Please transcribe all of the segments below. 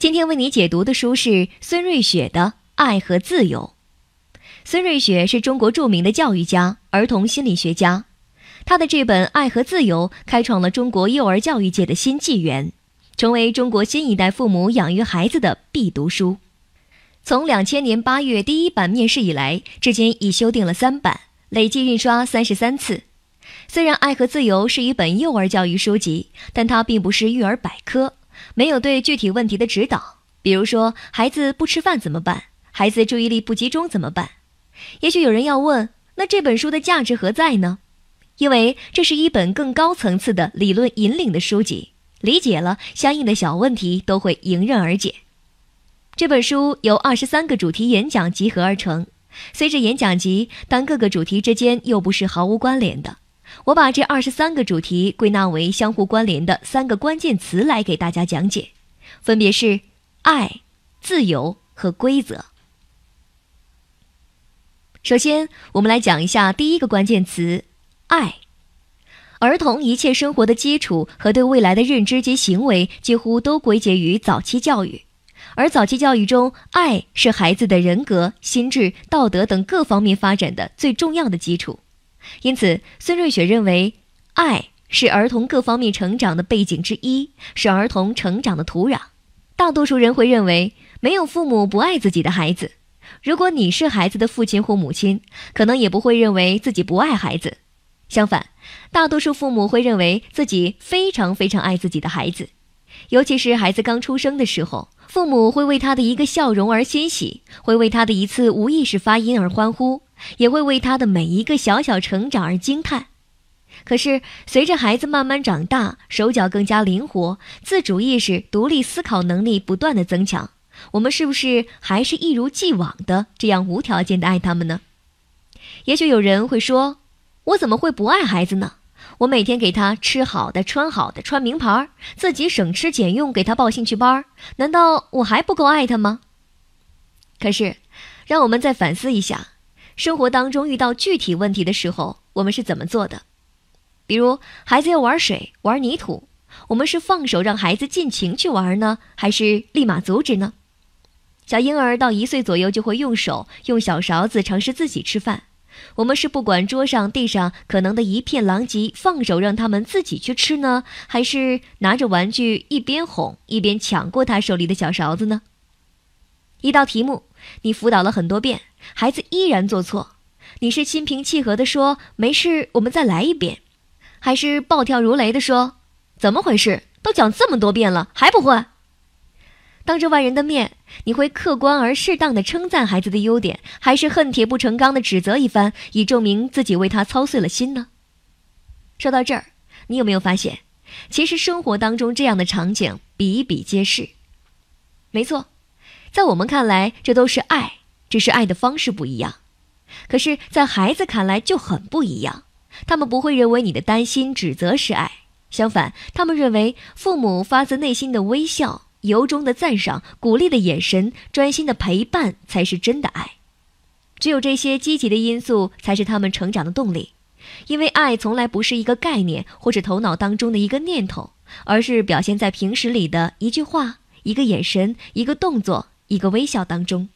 今天为你解读的书是孙瑞雪的《爱和自由》。孙瑞雪是中国著名的教育家、儿童心理学家，他的这本《爱和自由》开创了中国幼儿教育界的新纪元，成为中国新一代父母养育孩子的必读书。从两千年八月第一版面世以来，至今已修订了三版，累计印刷三十三次。虽然《爱和自由》是一本幼儿教育书籍，但它并不是育儿百科。没有对具体问题的指导，比如说孩子不吃饭怎么办，孩子注意力不集中怎么办？也许有人要问，那这本书的价值何在呢？因为这是一本更高层次的理论引领的书籍，理解了相应的小问题都会迎刃而解。这本书由二十三个主题演讲集合而成，随着演讲集，但各个主题之间又不是毫无关联的。我把这二十三个主题归纳为相互关联的三个关键词来给大家讲解，分别是爱、自由和规则。首先，我们来讲一下第一个关键词——爱。儿童一切生活的基础和对未来的认知及行为，几乎都归结于早期教育，而早期教育中，爱是孩子的人格、心智、道德等各方面发展的最重要的基础。因此，孙瑞雪认为，爱是儿童各方面成长的背景之一，是儿童成长的土壤。大多数人会认为没有父母不爱自己的孩子。如果你是孩子的父亲或母亲，可能也不会认为自己不爱孩子。相反，大多数父母会认为自己非常非常爱自己的孩子，尤其是孩子刚出生的时候，父母会为他的一个笑容而欣喜，会为他的一次无意识发音而欢呼。也会为他的每一个小小成长而惊叹。可是，随着孩子慢慢长大，手脚更加灵活，自主意识、独立思考能力不断的增强，我们是不是还是一如既往的这样无条件的爱他们呢？也许有人会说：“我怎么会不爱孩子呢？我每天给他吃好的、穿好的、穿名牌，自己省吃俭用给他报兴趣班，难道我还不够爱他吗？”可是，让我们再反思一下。生活当中遇到具体问题的时候，我们是怎么做的？比如孩子要玩水、玩泥土，我们是放手让孩子尽情去玩呢，还是立马阻止呢？小婴儿到一岁左右就会用手、用小勺子尝试自己吃饭，我们是不管桌上、地上可能的一片狼藉，放手让他们自己去吃呢，还是拿着玩具一边哄一边抢过他手里的小勺子呢？一道题目，你辅导了很多遍，孩子依然做错，你是心平气和的说“没事，我们再来一遍”，还是暴跳如雷的说“怎么回事？都讲这么多遍了还不会？”当着外人的面，你会客观而适当的称赞孩子的优点，还是恨铁不成钢的指责一番，以证明自己为他操碎了心呢？说到这儿，你有没有发现，其实生活当中这样的场景比比皆是？没错。在我们看来，这都是爱，只是爱的方式不一样。可是，在孩子看来就很不一样，他们不会认为你的担心、指责是爱，相反，他们认为父母发自内心的微笑、由衷的赞赏、鼓励的眼神、专心的陪伴才是真的爱。只有这些积极的因素才是他们成长的动力，因为爱从来不是一个概念，或是头脑当中的一个念头，而是表现在平时里的一句话、一个眼神、一个动作。一个微笑当中。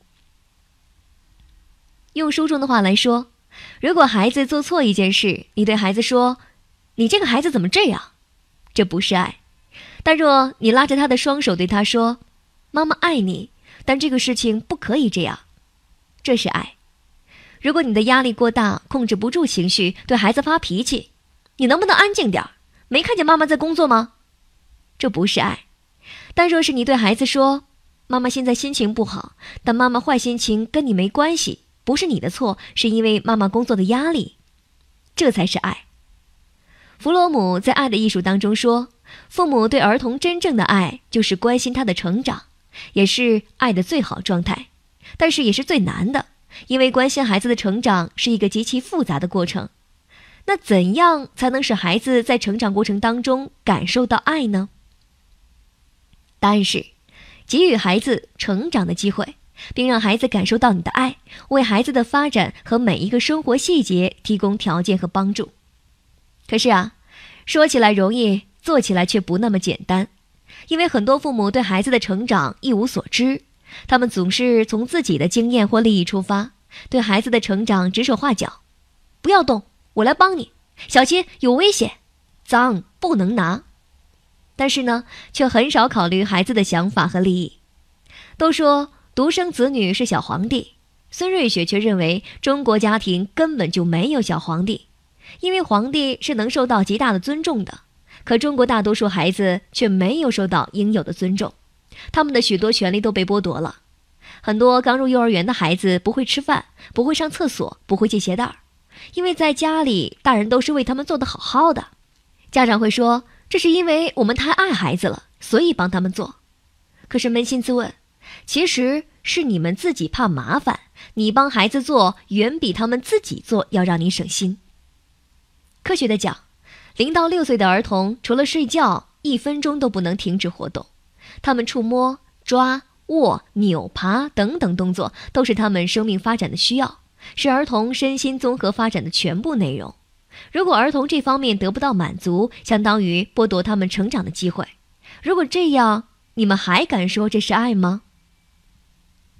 用书中的话来说，如果孩子做错一件事，你对孩子说：“你这个孩子怎么这样？”这不是爱。但若你拉着他的双手对他说：“妈妈爱你，但这个事情不可以这样。”这是爱。如果你的压力过大，控制不住情绪，对孩子发脾气，你能不能安静点儿？没看见妈妈在工作吗？这不是爱。但若是你对孩子说，妈妈现在心情不好，但妈妈坏心情跟你没关系，不是你的错，是因为妈妈工作的压力，这才是爱。弗洛姆在《爱的艺术》当中说，父母对儿童真正的爱就是关心他的成长，也是爱的最好状态，但是也是最难的，因为关心孩子的成长是一个极其复杂的过程。那怎样才能使孩子在成长过程当中感受到爱呢？答案是。给予孩子成长的机会，并让孩子感受到你的爱，为孩子的发展和每一个生活细节提供条件和帮助。可是啊，说起来容易，做起来却不那么简单，因为很多父母对孩子的成长一无所知，他们总是从自己的经验或利益出发，对孩子的成长指手画脚。不要动，我来帮你。小心，有危险。脏，不能拿。但是呢，却很少考虑孩子的想法和利益。都说独生子女是小皇帝，孙瑞雪却认为中国家庭根本就没有小皇帝，因为皇帝是能受到极大的尊重的。可中国大多数孩子却没有受到应有的尊重，他们的许多权利都被剥夺了。很多刚入幼儿园的孩子不会吃饭，不会上厕所，不会系鞋带儿，因为在家里大人都是为他们做的好好的，家长会说。这是因为我们太爱孩子了，所以帮他们做。可是扪心自问，其实是你们自己怕麻烦。你帮孩子做，远比他们自己做要让你省心。科学的讲，零到六岁的儿童除了睡觉，一分钟都不能停止活动。他们触摸、抓、握、扭、爬等等动作，都是他们生命发展的需要，是儿童身心综合发展的全部内容。如果儿童这方面得不到满足，相当于剥夺他们成长的机会。如果这样，你们还敢说这是爱吗？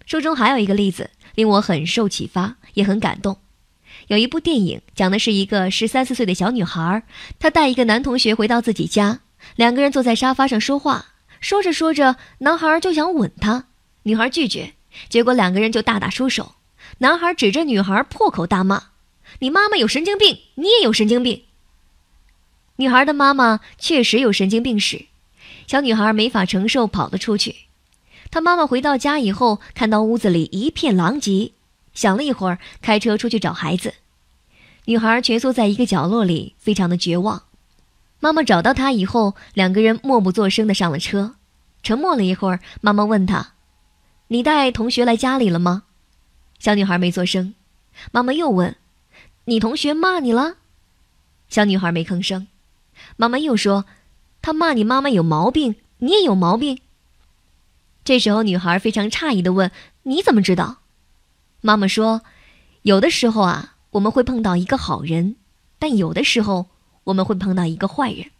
书中还有一个例子令我很受启发，也很感动。有一部电影讲的是一个十三四岁的小女孩，她带一个男同学回到自己家，两个人坐在沙发上说话，说着说着，男孩就想吻她，女孩拒绝，结果两个人就大打出手，男孩指着女孩破口大骂。你妈妈有神经病，你也有神经病。女孩的妈妈确实有神经病史，小女孩没法承受，跑了出去。她妈妈回到家以后，看到屋子里一片狼藉，想了一会儿，开车出去找孩子。女孩蜷缩在一个角落里，非常的绝望。妈妈找到她以后，两个人默不作声的上了车，沉默了一会儿，妈妈问她：“你带同学来家里了吗？”小女孩没作声，妈妈又问。你同学骂你了，小女孩没吭声。妈妈又说：“他骂你妈妈有毛病，你也有毛病。”这时候，女孩非常诧异地问：“你怎么知道？”妈妈说：“有的时候啊，我们会碰到一个好人，但有的时候我们会碰到一个坏人。”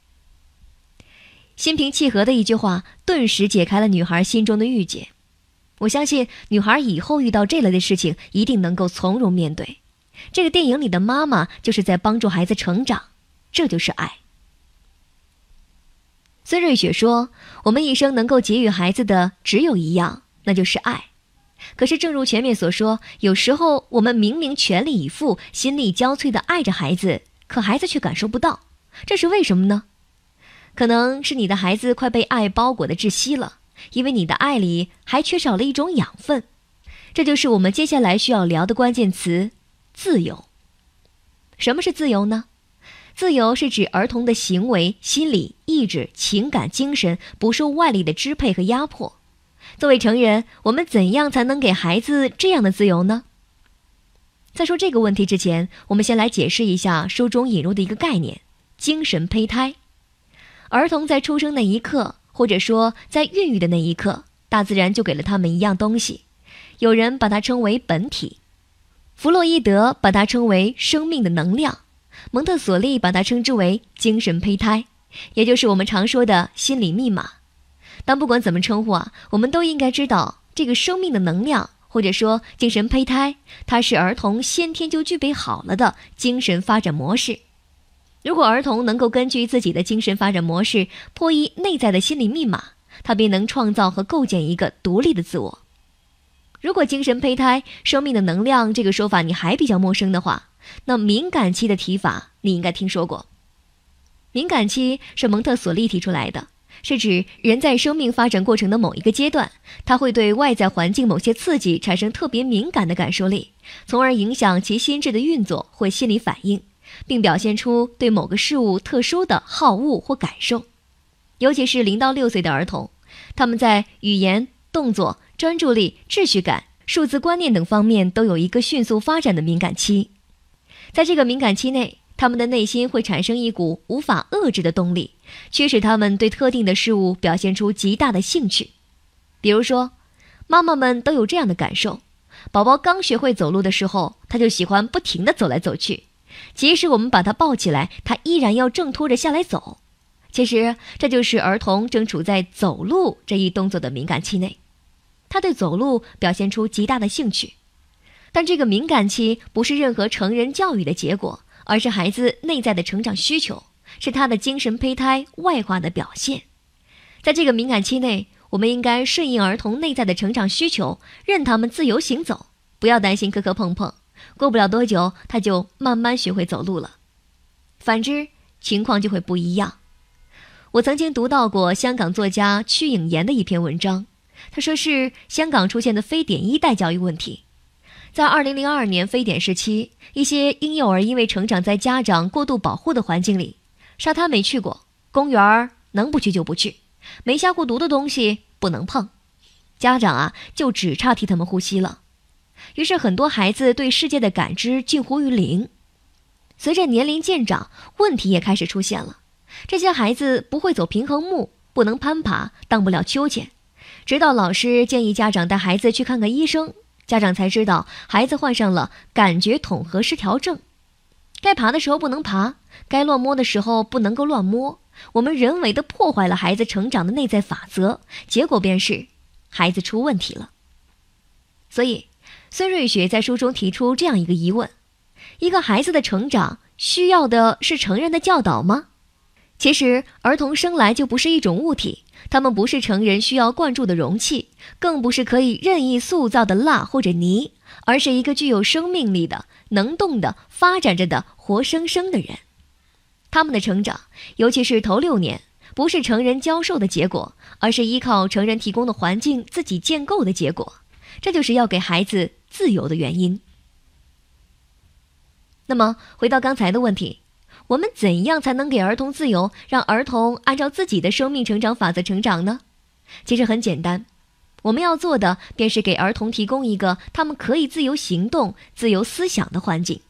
心平气和的一句话，顿时解开了女孩心中的郁结。我相信，女孩以后遇到这类的事情，一定能够从容面对。这个电影里的妈妈就是在帮助孩子成长，这就是爱。孙瑞雪说：“我们一生能够给予孩子的只有一样，那就是爱。可是，正如前面所说，有时候我们明明全力以赴、心力交瘁地爱着孩子，可孩子却感受不到，这是为什么呢？可能是你的孩子快被爱包裹的窒息了，因为你的爱里还缺少了一种养分。这就是我们接下来需要聊的关键词。”自由，什么是自由呢？自由是指儿童的行为、心理、意志、情感、精神不受外力的支配和压迫。作为成人，我们怎样才能给孩子这样的自由呢？在说这个问题之前，我们先来解释一下书中引入的一个概念——精神胚胎。儿童在出生那一刻，或者说在孕育的那一刻，大自然就给了他们一样东西，有人把它称为本体。弗洛伊德把它称为生命的能量，蒙特索利把它称之为精神胚胎，也就是我们常说的心理密码。但不管怎么称呼啊，我们都应该知道，这个生命的能量或者说精神胚胎，它是儿童先天就具备好了的精神发展模式。如果儿童能够根据自己的精神发展模式破译内在的心理密码，他便能创造和构建一个独立的自我。如果“精神胚胎生命的能量”这个说法你还比较陌生的话，那敏感期的提法你应该听说过。敏感期是蒙特索利提出来的，是指人在生命发展过程的某一个阶段，他会对外在环境某些刺激产生特别敏感的感受力，从而影响其心智的运作或心理反应，并表现出对某个事物特殊的好恶或感受。尤其是零到六岁的儿童，他们在语言、动作。专注力、秩序感、数字观念等方面都有一个迅速发展的敏感期，在这个敏感期内，他们的内心会产生一股无法遏制的动力，驱使他们对特定的事物表现出极大的兴趣。比如说，妈妈们都有这样的感受：宝宝刚学会走路的时候，他就喜欢不停地走来走去，即使我们把他抱起来，他依然要挣脱着下来走。其实，这就是儿童正处在走路这一动作的敏感期内。他对走路表现出极大的兴趣，但这个敏感期不是任何成人教育的结果，而是孩子内在的成长需求，是他的精神胚胎外化的表现。在这个敏感期内，我们应该顺应儿童内在的成长需求，任他们自由行走，不要担心磕磕碰碰，过不了多久他就慢慢学会走路了。反之，情况就会不一样。我曾经读到过香港作家屈颖妍的一篇文章。他说是香港出现的非典一代教育问题，在二零零二年非典时期，一些婴幼儿因为成长在家长过度保护的环境里，沙滩没去过，公园儿能不去就不去，没下过毒的东西不能碰，家长啊就只差替他们呼吸了。于是很多孩子对世界的感知近乎于零。随着年龄渐长，问题也开始出现了，这些孩子不会走平衡木，不能攀爬，荡不了秋千。直到老师建议家长带孩子去看看医生，家长才知道孩子患上了感觉统合失调症。该爬的时候不能爬，该乱摸的时候不能够乱摸。我们人为的破坏了孩子成长的内在法则，结果便是孩子出问题了。所以，孙瑞雪在书中提出这样一个疑问：一个孩子的成长需要的是成人的教导吗？其实，儿童生来就不是一种物体，他们不是成人需要灌注的容器，更不是可以任意塑造的蜡或者泥，而是一个具有生命力的、能动的、发展着的活生生的人。他们的成长，尤其是头六年，不是成人教授的结果，而是依靠成人提供的环境自己建构的结果。这就是要给孩子自由的原因。那么，回到刚才的问题。我们怎样才能给儿童自由，让儿童按照自己的生命成长法则成长呢？其实很简单，我们要做的便是给儿童提供一个他们可以自由行动、自由思想的环境。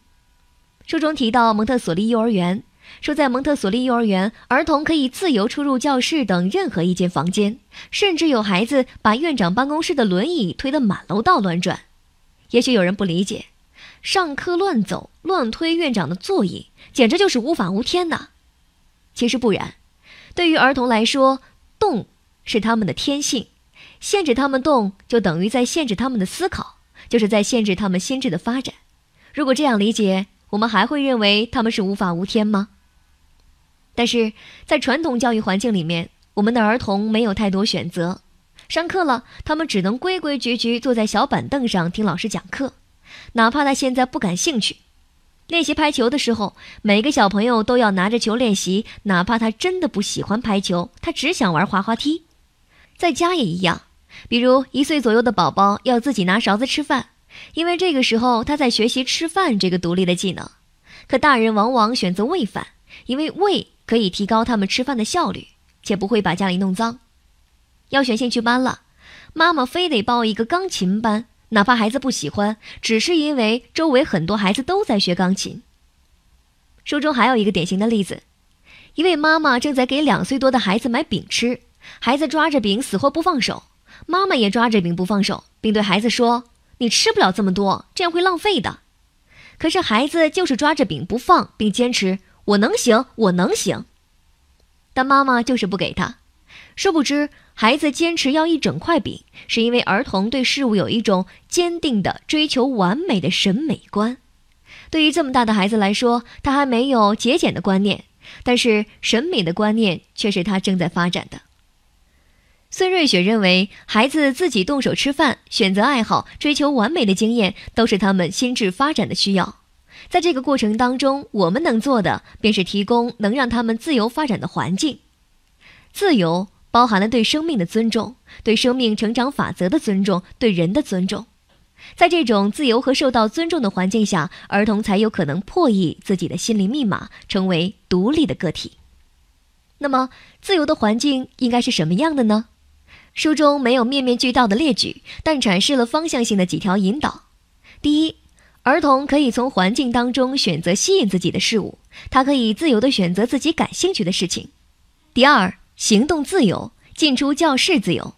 书中提到蒙特索利幼儿园，说在蒙特索利幼儿园，儿童可以自由出入教室等任何一间房间，甚至有孩子把院长办公室的轮椅推得满楼道乱转。也许有人不理解。上课乱走、乱推院长的座椅，简直就是无法无天呐！其实不然，对于儿童来说，动是他们的天性，限制他们动，就等于在限制他们的思考，就是在限制他们心智的发展。如果这样理解，我们还会认为他们是无法无天吗？但是在传统教育环境里面，我们的儿童没有太多选择，上课了，他们只能规规矩矩坐在小板凳上听老师讲课。哪怕他现在不感兴趣，练习拍球的时候，每个小朋友都要拿着球练习。哪怕他真的不喜欢排球，他只想玩滑滑梯。在家也一样，比如一岁左右的宝宝要自己拿勺子吃饭，因为这个时候他在学习吃饭这个独立的技能。可大人往往选择喂饭，因为喂可以提高他们吃饭的效率，且不会把家里弄脏。要选兴趣班了，妈妈非得报一个钢琴班。哪怕孩子不喜欢，只是因为周围很多孩子都在学钢琴。书中还有一个典型的例子：一位妈妈正在给两岁多的孩子买饼吃，孩子抓着饼死活不放手，妈妈也抓着饼不放手，并对孩子说：“你吃不了这么多，这样会浪费的。”可是孩子就是抓着饼不放，并坚持：“我能行，我能行。”但妈妈就是不给他，殊不知。孩子坚持要一整块饼，是因为儿童对事物有一种坚定的追求完美的审美观。对于这么大的孩子来说，他还没有节俭的观念，但是审美的观念却是他正在发展的。孙瑞雪认为，孩子自己动手吃饭、选择爱好、追求完美的经验，都是他们心智发展的需要。在这个过程当中，我们能做的便是提供能让他们自由发展的环境，自由。包含了对生命的尊重，对生命成长法则的尊重，对人的尊重。在这种自由和受到尊重的环境下，儿童才有可能破译自己的心灵密码，成为独立的个体。那么，自由的环境应该是什么样的呢？书中没有面面俱到的列举，但阐释了方向性的几条引导。第一，儿童可以从环境当中选择吸引自己的事物，他可以自由的选择自己感兴趣的事情。第二。行动自由，进出教室自由。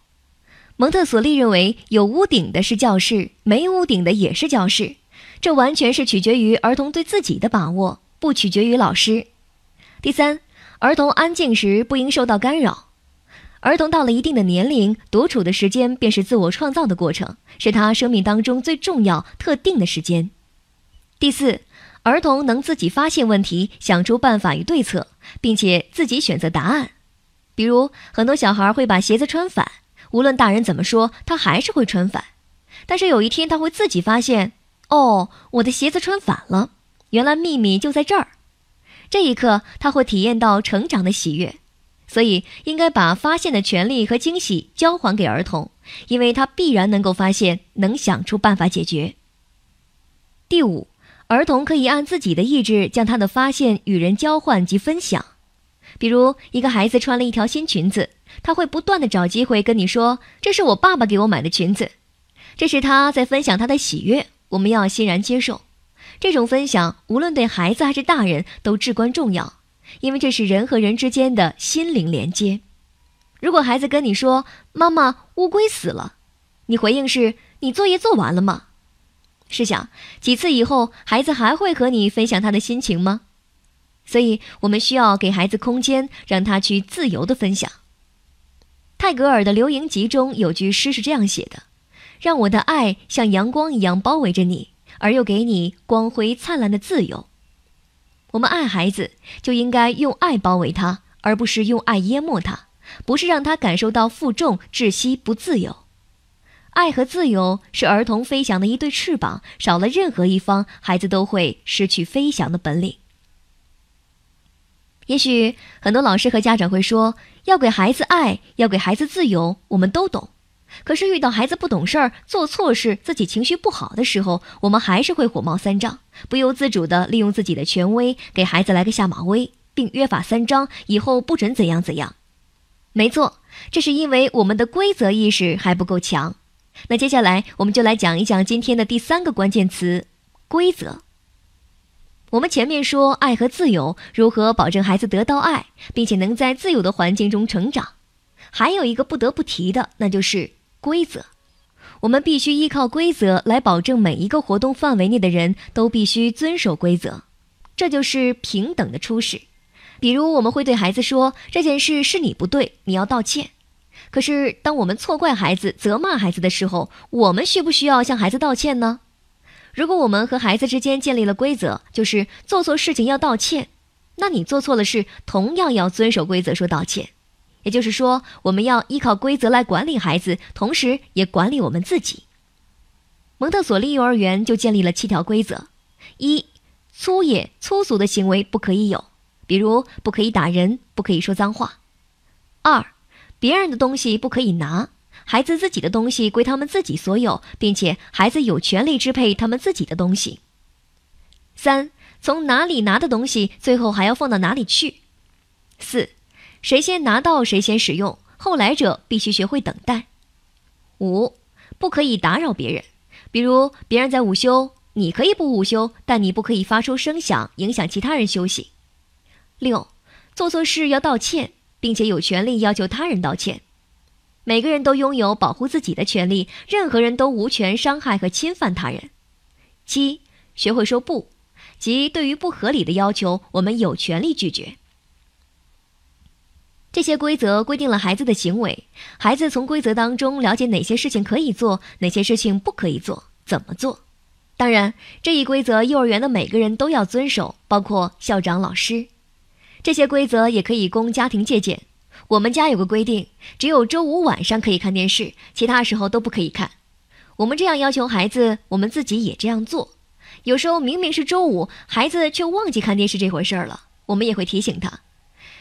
蒙特索利认为，有屋顶的是教室，没屋顶的也是教室。这完全是取决于儿童对自己的把握，不取决于老师。第三，儿童安静时不应受到干扰。儿童到了一定的年龄，独处的时间便是自我创造的过程，是他生命当中最重要、特定的时间。第四，儿童能自己发现问题，想出办法与对策，并且自己选择答案。比如，很多小孩会把鞋子穿反，无论大人怎么说，他还是会穿反。但是有一天，他会自己发现：“哦，我的鞋子穿反了。”原来秘密就在这儿。这一刻，他会体验到成长的喜悦。所以，应该把发现的权利和惊喜交还给儿童，因为他必然能够发现，能想出办法解决。第五，儿童可以按自己的意志将他的发现与人交换及分享。比如，一个孩子穿了一条新裙子，他会不断的找机会跟你说：“这是我爸爸给我买的裙子。”这是他在分享他的喜悦，我们要欣然接受。这种分享，无论对孩子还是大人都至关重要，因为这是人和人之间的心灵连接。如果孩子跟你说：“妈妈，乌龟死了。”你回应是：“你作业做完了吗？”试想，几次以后，孩子还会和你分享他的心情吗？所以，我们需要给孩子空间，让他去自由地分享。泰戈尔的《流萤集》中有句诗是这样写的：“让我的爱像阳光一样包围着你，而又给你光辉灿烂的自由。”我们爱孩子，就应该用爱包围他，而不是用爱淹没他，不是让他感受到负重、窒息、不自由。爱和自由是儿童飞翔的一对翅膀，少了任何一方，孩子都会失去飞翔的本领。也许很多老师和家长会说，要给孩子爱，要给孩子自由，我们都懂。可是遇到孩子不懂事儿、做错事、自己情绪不好的时候，我们还是会火冒三丈，不由自主地利用自己的权威给孩子来个下马威，并约法三章，以后不准怎样怎样。没错，这是因为我们的规则意识还不够强。那接下来，我们就来讲一讲今天的第三个关键词——规则。我们前面说爱和自由如何保证孩子得到爱，并且能在自由的环境中成长，还有一个不得不提的，那就是规则。我们必须依靠规则来保证每一个活动范围内的人都必须遵守规则，这就是平等的初始。比如，我们会对孩子说这件事是你不对，你要道歉。可是，当我们错怪孩子、责骂孩子的时候，我们需不需要向孩子道歉呢？如果我们和孩子之间建立了规则，就是做错事情要道歉，那你做错了事同样要遵守规则说道歉。也就是说，我们要依靠规则来管理孩子，同时也管理我们自己。蒙特索利幼儿园就建立了七条规则：一、粗野粗俗的行为不可以有，比如不可以打人，不可以说脏话；二、别人的东西不可以拿。孩子自己的东西归他们自己所有，并且孩子有权利支配他们自己的东西。三，从哪里拿的东西，最后还要放到哪里去。四，谁先拿到谁先使用，后来者必须学会等待。五，不可以打扰别人，比如别人在午休，你可以不午休，但你不可以发出声响影响其他人休息。六，做错事要道歉，并且有权利要求他人道歉。每个人都拥有保护自己的权利，任何人都无权伤害和侵犯他人。七，学会说不，即对于不合理的要求，我们有权利拒绝。这些规则规定了孩子的行为，孩子从规则当中了解哪些事情可以做，哪些事情不可以做，怎么做。当然，这一规则幼儿园的每个人都要遵守，包括校长、老师。这些规则也可以供家庭借鉴。我们家有个规定，只有周五晚上可以看电视，其他时候都不可以看。我们这样要求孩子，我们自己也这样做。有时候明明是周五，孩子却忘记看电视这回事儿了，我们也会提醒他。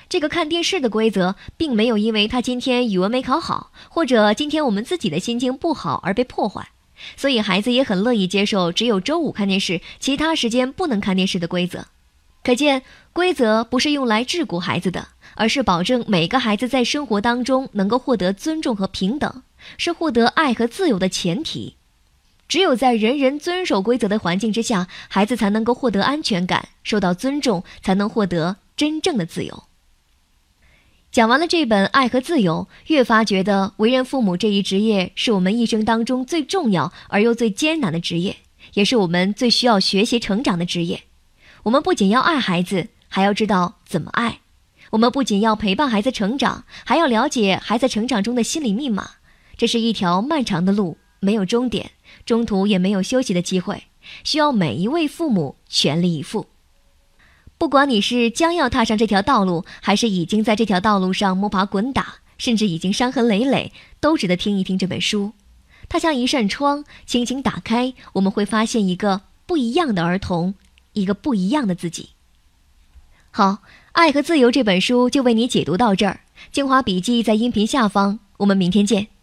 这个看电视的规则，并没有因为他今天语文没考好，或者今天我们自己的心情不好而被破坏。所以孩子也很乐意接受只有周五看电视，其他时间不能看电视的规则。可见，规则不是用来桎梏孩子的。而是保证每个孩子在生活当中能够获得尊重和平等，是获得爱和自由的前提。只有在人人遵守规则的环境之下，孩子才能够获得安全感，受到尊重，才能获得真正的自由。讲完了这本《爱和自由》，越发觉得为人父母这一职业是我们一生当中最重要而又最艰难的职业，也是我们最需要学习成长的职业。我们不仅要爱孩子，还要知道怎么爱。我们不仅要陪伴孩子成长，还要了解孩子成长中的心理密码。这是一条漫长的路，没有终点，中途也没有休息的机会，需要每一位父母全力以赴。不管你是将要踏上这条道路，还是已经在这条道路上摸爬滚打，甚至已经伤痕累累，都值得听一听这本书。它像一扇窗，轻轻打开，我们会发现一个不一样的儿童，一个不一样的自己。好。《爱和自由》这本书就为你解读到这儿，精华笔记在音频下方，我们明天见。